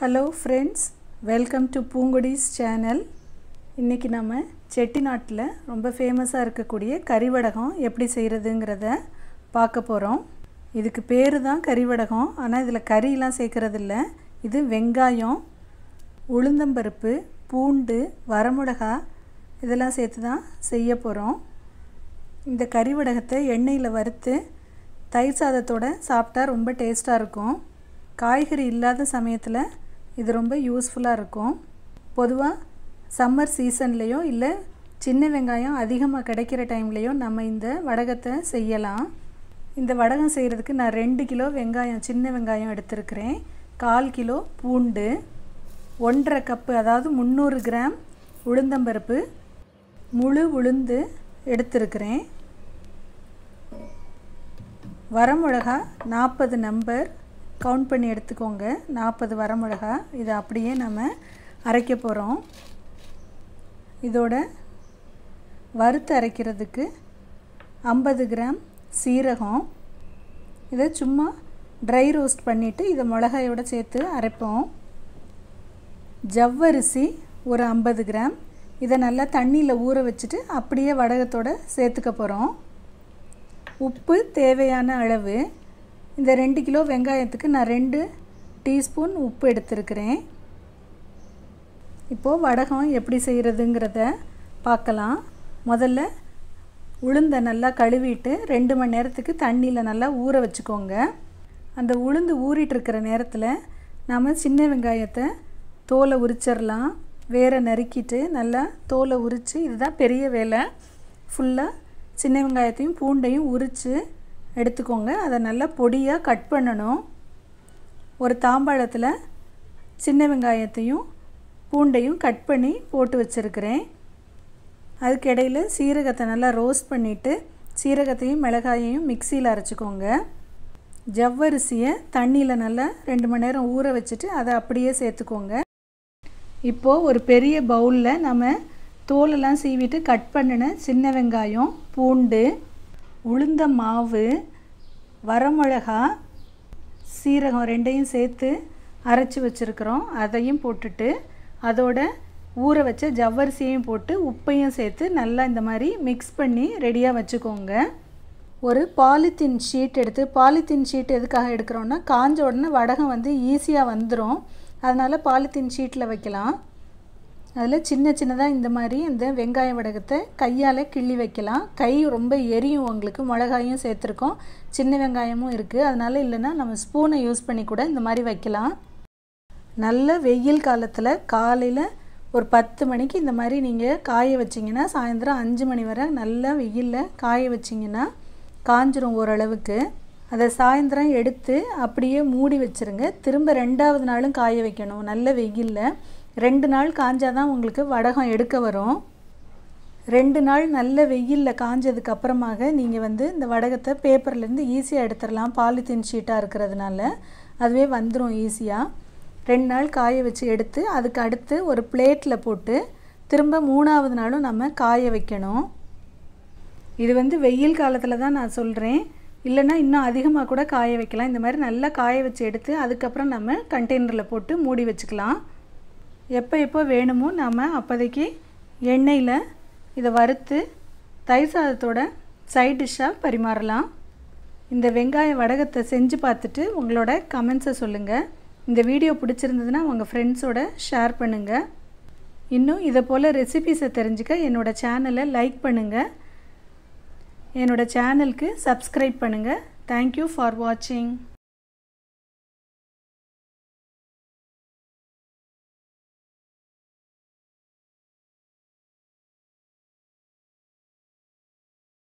hello friends welcome to Poonkudi's channel இன்றைக்கி நம்ம செட்டிநாட்டில் ரொம்ப ஃபேமஸாக இருக்கக்கூடிய கறிவடகம் எப்படி செய்கிறதுங்கிறத பார்க்க போகிறோம் இதுக்கு பேர் தான் கறிவடகம் ஆனால் இதில் கறியெலாம் சேர்க்குறதில்ல இது வெங்காயம் உளுந்தம்பருப்பு பூண்டு வரமிளகா இதெல்லாம் சேர்த்து தான் செய்ய போகிறோம் இந்த கறிவடகத்தை எண்ணெயில் வறுத்து தயிர் சாதத்தோடு சாப்பிட்டா ரொம்ப டேஸ்ட்டாக இருக்கும் காய்கறி இல்லாத சமயத்தில் இது ரொம்ப யூஸ்ஃபுல்லாக இருக்கும் பொதுவாக சம்மர் சீசன்லேயோ இல்லை சின்ன வெங்காயம் அதிகமாக கிடைக்கிற டைம்லேயும் நம்ம இந்த வடகத்தை செய்யலாம் இந்த வடகம் செய்கிறதுக்கு நான் ரெண்டு கிலோ வெங்காயம் சின்ன வெங்காயம் எடுத்திருக்கிறேன் கால் கிலோ பூண்டு ஒன்றரை கப்பு அதாவது முந்நூறு கிராம் உளுந்தம்பருப்பு முழு உளுந்து எடுத்திருக்கிறேன் வரமிளகா நாற்பது நம்பர் கவுண்ட் பண்ணி எடுத்துக்கோங்க நாற்பது வரமிளகா இதை அப்படியே நம்ம அரைக்க போகிறோம் இதோட வறுத்து அரைக்கிறதுக்கு ஐம்பது கிராம் சீரகம் இதை சும்மா ட்ரை ரோஸ்ட் பண்ணிவிட்டு இதை மிளகாயோடு சேர்த்து அரைப்போம் ஜவ்வரிசி ஒரு ஐம்பது கிராம் இதை நல்லா தண்ணியில் ஊற வச்சுட்டு அப்படியே வடகத்தோடு சேர்த்துக்க போகிறோம் உப்பு தேவையான அளவு இந்த ரெண்டு கிலோ வெங்காயத்துக்கு நான் ரெண்டு டீஸ்பூன் உப்பு எடுத்துருக்கிறேன் இப்போது வடகம் எப்படி செய்கிறதுங்கிறத பார்க்கலாம் முதல்ல உளுந்தை நல்லா கழுவிட்டு ரெண்டு மணி நேரத்துக்கு தண்ணியில் நல்லா ஊற வச்சுக்கோங்க அந்த உளுந்து ஊறிட்டுருக்கிற நேரத்தில் நாம் சின்ன வெங்காயத்தை தோலை உரிச்சிடலாம் வேற நறுக்கிட்டு நல்லா தோலை உரித்து இதுதான் பெரிய வேலை ஃபுல்லாக சின்ன வெங்காயத்தையும் பூண்டையும் உரித்து எடுத்துக்கோங்க அதை நல்லா பொடியாக கட் பண்ணணும் ஒரு தாம்பாளத்தில் சின்ன வெங்காயத்தையும் பூண்டையும் கட் பண்ணி போட்டு வச்சுருக்கிறேன் அதுக்கு இடையில் சீரகத்தை நல்லா ரோஸ்ட் பண்ணிவிட்டு சீரகத்தையும் மிளகாயையும் மிக்சியில் அரைச்சிக்கோங்க ஜவ்வரிசியை தண்ணியில் நல்லா ரெண்டு மணி நேரம் ஊற வச்சுட்டு அதை அப்படியே சேர்த்துக்கோங்க இப்போது ஒரு பெரிய பவுலில் நம்ம தோலெல்லாம் சீவிட்டு கட் பண்ணின சின்ன வெங்காயம் பூண்டு உளுந்த மாவு வரமிளகா சீரகம் ரெண்டையும் சேர்த்து அரைச்சி வச்சுருக்குறோம் அதையும் போட்டுட்டு அதோட ஊற வச்ச ஜவ்வரிசியையும் போட்டு உப்பையும் சேர்த்து நல்லா இந்த மாதிரி மிக்ஸ் பண்ணி ரெடியாக வச்சுக்கோங்க ஒரு பாலித்தீன் ஷீட் எடுத்து பாலித்தீன் ஷீட் எதுக்காக எடுக்கிறோன்னா காஞ்ச உடனே வடகம் வந்து ஈஸியாக வந்துடும் அதனால் பாலித்தீன் ஷீட்டில் வைக்கலாம் அதில் சின்ன சின்னதாக இந்த மாதிரி இந்த வெங்காய வடகத்தை கையால் கிள்ளி வைக்கலாம் கை ரொம்ப எரியும் உங்களுக்கு மிளகாயும் சேர்த்துருக்கோம் சின்ன வெங்காயமும் இருக்குது அதனால் இல்லைன்னா நம்ம ஸ்பூனை யூஸ் பண்ணி கூட இந்த மாதிரி வைக்கலாம் நல்ல வெயில் காலத்தில் காலையில் ஒரு பத்து மணிக்கு இந்த மாதிரி நீங்கள் காய வச்சிங்கன்னா சாயந்தரம் அஞ்சு மணி வரை நல்லா வெயிலில் காய வச்சிங்கன்னா காஞ்சிரும் ஓரளவுக்கு அதை சாயந்தரம் எடுத்து அப்படியே மூடி வச்சுருங்க திரும்ப ரெண்டாவது நாளும் காய வைக்கணும் நல்ல வெயிலில் ரெண்டு நாள் காஞ்சாதான் உங்களுக்கு வடகம் எடுக்க வரும் ரெண்டு நாள் நல்ல வெயிலில் காஞ்சதுக்கு அப்புறமாக நீங்கள் வந்து இந்த வடகத்தை பேப்பர்லேருந்து ஈஸியாக எடுத்துடலாம் பாலித்தீன் ஷீட்டாக இருக்கிறதுனால அதுவே வந்துடும் ஈஸியாக ரெண்டு நாள் காய வச்சு எடுத்து அதுக்கு அடுத்து ஒரு பிளேட்டில் போட்டு திரும்ப மூணாவது நாளும் நம்ம காய வைக்கணும் இது வந்து வெயில் காலத்தில் தான் நான் சொல்கிறேன் இல்லைனா இன்னும் அதிகமாக கூட காய வைக்கலாம் இந்த மாதிரி நல்லா காய வச்சு எடுத்து அதுக்கப்புறம் நம்ம கண்டெய்னரில் போட்டு மூடி வச்சுக்கலாம் எப்போ எப்போ வேணுமோ நாம் அப்போதைக்கு எண்ணெயில் இதை வறுத்து தயிர் சாதத்தோட சைட் டிஷ்ஷாக பரிமாறலாம் இந்த வெங்காய வடகத்தை செஞ்சு பார்த்துட்டு உங்களோட கமெண்ட்ஸை சொல்லுங்கள் இந்த வீடியோ பிடிச்சிருந்ததுன்னா உங்கள் ஃப்ரெண்ட்ஸோட ஷேர் பண்ணுங்கள் இன்னும் இதை போல் ரெசிபீஸை தெரிஞ்சுக்க என்னோட சேனலை லைக் பண்ணுங்கள் என்னோடய சேனலுக்கு சப்ஸ்கிரைப் பண்ணுங்கள் தேங்க்யூ ஃபார் வாட்சிங்